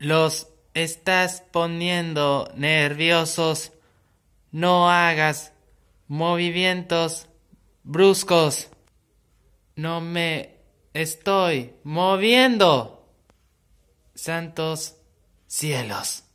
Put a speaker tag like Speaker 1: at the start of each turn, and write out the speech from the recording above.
Speaker 1: Los estás poniendo nerviosos. No hagas movimientos bruscos. No me estoy moviendo. Santos cielos.